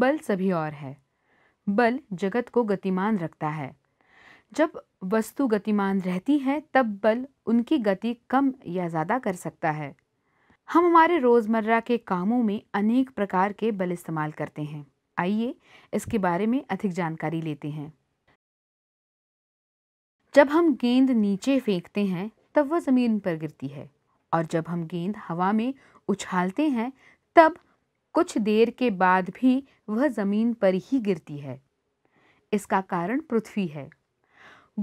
बल सभी और है बल जगत को गतिमान रखता है जब वस्तु गतिमान रहती है तब बल उनकी गति कम या ज़्यादा कर सकता है हम हमारे रोज़मर्रा के कामों में अनेक प्रकार के बल इस्तेमाल करते हैं आइए इसके बारे में अधिक जानकारी लेते हैं जब हम गेंद नीचे फेंकते हैं तब वह ज़मीन पर गिरती है और जब हम गेंद हवा में उछालते हैं तब कुछ देर के बाद भी वह ज़मीन पर ही गिरती है इसका कारण पृथ्वी है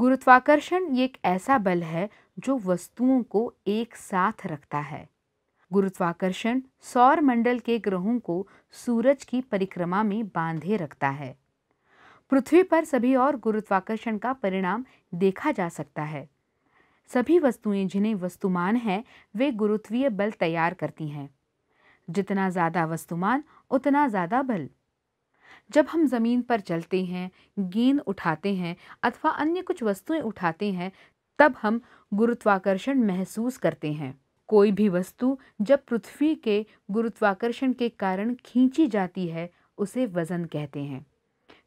गुरुत्वाकर्षण एक ऐसा बल है जो वस्तुओं को एक साथ रखता है गुरुत्वाकर्षण सौर मंडल के ग्रहों को सूरज की परिक्रमा में बांधे रखता है पृथ्वी पर सभी और गुरुत्वाकर्षण का परिणाम देखा जा सकता है सभी वस्तुएं जिन्हें वस्तुमान हैं वे गुरुत्वीय बल तैयार करती हैं जितना ज़्यादा वस्तुमान उतना ज़्यादा बल जब हम ज़मीन पर चलते हैं गेंद उठाते हैं अथवा अन्य कुछ वस्तुएं उठाते हैं तब हम गुरुत्वाकर्षण महसूस करते हैं कोई भी वस्तु जब पृथ्वी के गुरुत्वाकर्षण के कारण खींची जाती है उसे वज़न कहते हैं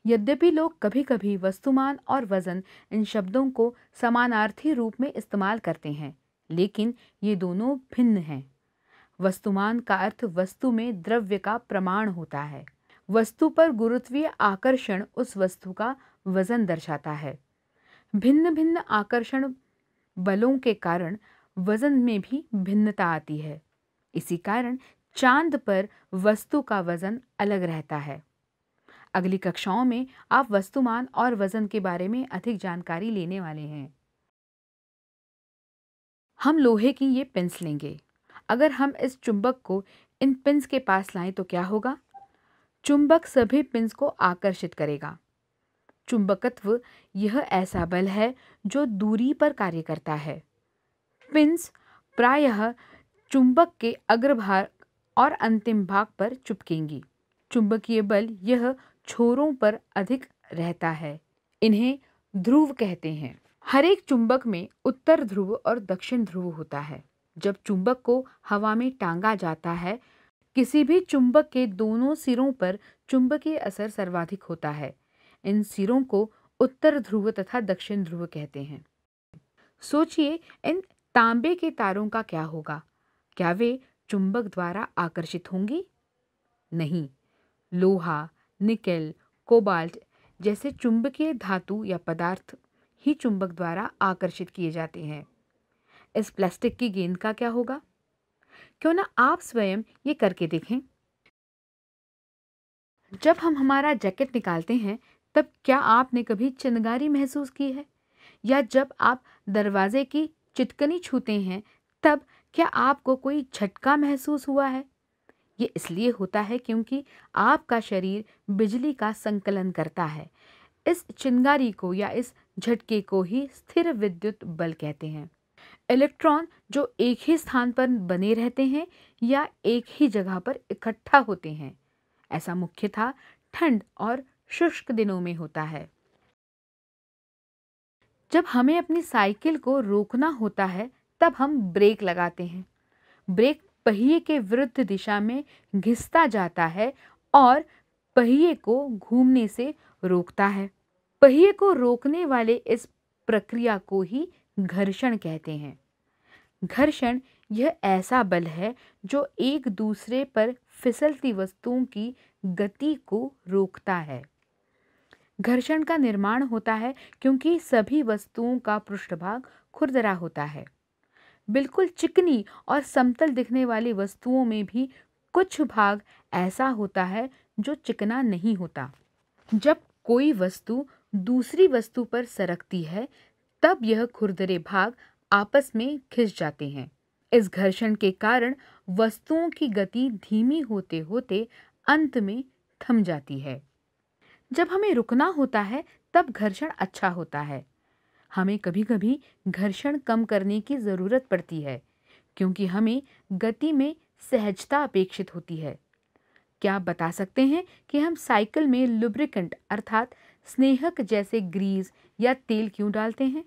यद्यपि लोग कभी कभी वस्तुमान और वज़न इन शब्दों को समानार्थी रूप में इस्तेमाल करते हैं लेकिन ये दोनों भिन्न हैं वस्तुमान का अर्थ वस्तु में द्रव्य का प्रमाण होता है वस्तु पर गुरुत्वीय आकर्षण उस वस्तु का वजन दर्शाता है भिन्न भिन्न आकर्षण बलों के कारण वजन में भी भिन्नता आती है इसी कारण चांद पर वस्तु का वजन अलग रहता है अगली कक्षाओं में आप वस्तुमान और वजन के बारे में अधिक जानकारी लेने वाले हैं हम लोहे की ये पेंस लेंगे अगर हम इस चुंबक को इन पिंस के पास लाएं तो क्या होगा चुंबक सभी पिंस को आकर्षित करेगा चुंबकत्व यह ऐसा बल है जो दूरी पर कार्य करता है पिंस प्रायः चुंबक के अग्रभाग और अंतिम भाग पर चुपकेंगी चुंबकीय बल यह छोरों पर अधिक रहता है इन्हें ध्रुव कहते हैं हर एक चुंबक में उत्तर ध्रुव और दक्षिण ध्रुव होता है जब चुंबक को हवा में टांगा जाता है किसी भी चुंबक के दोनों सिरों पर चुंबकीय असर सर्वाधिक होता है इन सिरों को उत्तर ध्रुव तथा दक्षिण ध्रुव कहते हैं सोचिए इन तांबे के तारों का क्या होगा क्या वे चुंबक द्वारा आकर्षित होंगी नहीं लोहा निकेल कोबाल्ट जैसे चुंबकीय धातु या पदार्थ ही चुंबक द्वारा आकर्षित किए जाते हैं इस प्लास्टिक की गेंद का क्या होगा क्यों ना आप स्वयं ये करके देखें जब हम हमारा जैकेट निकालते हैं तब क्या आपने कभी चिंगारी महसूस की है या जब आप दरवाजे की चिटकनी छूते हैं तब क्या आपको कोई झटका महसूस हुआ है ये इसलिए होता है क्योंकि आपका शरीर बिजली का संकलन करता है इस चिंगारी को या इस झटके को ही स्थिर विद्युत बल कहते हैं इलेक्ट्रॉन जो एक ही स्थान पर बने रहते हैं या एक ही जगह पर इकट्ठा होते हैं ऐसा मुख्यतः ठंड और शुष्क दिनों में होता है जब हमें अपनी साइकिल को रोकना होता है तब हम ब्रेक लगाते हैं ब्रेक पहिए के विरुद्ध दिशा में घिसता जाता है और पहिए को घूमने से रोकता है पहिए को रोकने वाले इस प्रक्रिया को ही घर्षण कहते हैं घर्षण यह ऐसा बल है जो एक दूसरे पर फिसलती वस्तुओं की गति को रोकता है घर्षण का निर्माण होता है क्योंकि सभी वस्तुओं का पृष्ठभाग खुरदरा होता है बिल्कुल चिकनी और समतल दिखने वाली वस्तुओं में भी कुछ भाग ऐसा होता है जो चिकना नहीं होता जब कोई वस्तु दूसरी वस्तु पर सरकती है तब यह खुरदरे भाग आपस में खिंच जाते हैं इस घर्षण के कारण वस्तुओं की गति धीमी होते होते अंत में थम जाती है जब हमें रुकना होता है तब घर्षण अच्छा होता है हमें कभी कभी घर्षण कम करने की ज़रूरत पड़ती है क्योंकि हमें गति में सहजता अपेक्षित होती है क्या आप बता सकते हैं कि हम साइकिल में लुब्रिकेंट अर्थात स्नेहक जैसे ग्रीस या तेल क्यों डालते हैं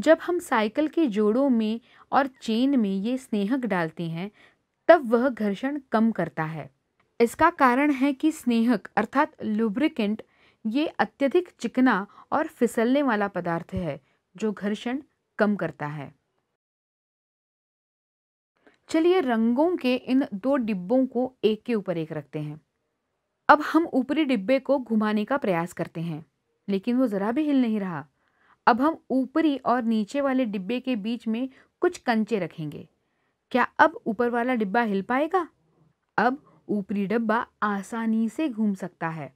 जब हम साइकिल के जोड़ों में और चेन में ये स्नेहक डालते हैं तब वह घर्षण कम करता है इसका कारण है कि स्नेहक अर्थात लुब्रिकेंट ये अत्यधिक चिकना और फिसलने वाला पदार्थ है जो घर्षण कम करता है चलिए रंगों के इन दो डिब्बों को एक के ऊपर एक रखते हैं अब हम ऊपरी डिब्बे को घुमाने का प्रयास करते हैं लेकिन वो ज़रा भी हिल नहीं रहा अब हम ऊपरी और नीचे वाले डिब्बे के बीच में कुछ कंचे रखेंगे क्या अब ऊपर वाला डिब्बा हिल पाएगा अब ऊपरी डिब्बा आसानी से घूम सकता है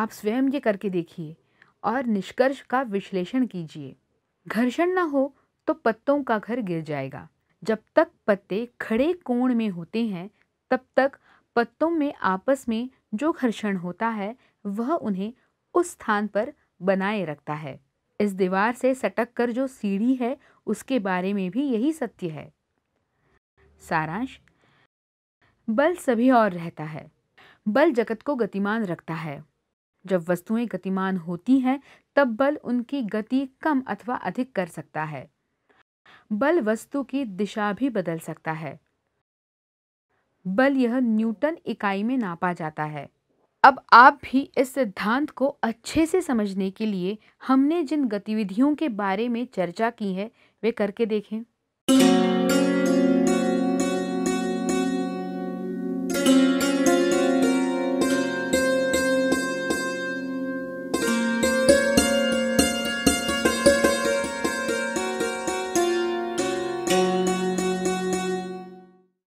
आप स्वयं ये करके देखिए और निष्कर्ष का विश्लेषण कीजिए घर्षण ना हो तो पत्तों का घर गिर जाएगा जब तक पत्ते खड़े कोण में होते हैं तब तक पत्तों में आपस में जो घर्षण होता है वह उन्हें उस स्थान पर बनाए रखता है इस दीवार से सटक कर जो सीढ़ी है उसके बारे में भी यही सत्य है सारांश बल सभी और रहता है बल जगत को गतिमान रखता है जब वस्तुएं गतिमान होती हैं तब बल उनकी गति कम अथवा अधिक कर सकता है बल वस्तु की दिशा भी बदल सकता है बल यह न्यूटन इकाई में नापा जाता है अब आप भी इस सिद्धांत को अच्छे से समझने के लिए हमने जिन गतिविधियों के बारे में चर्चा की है वे करके देखें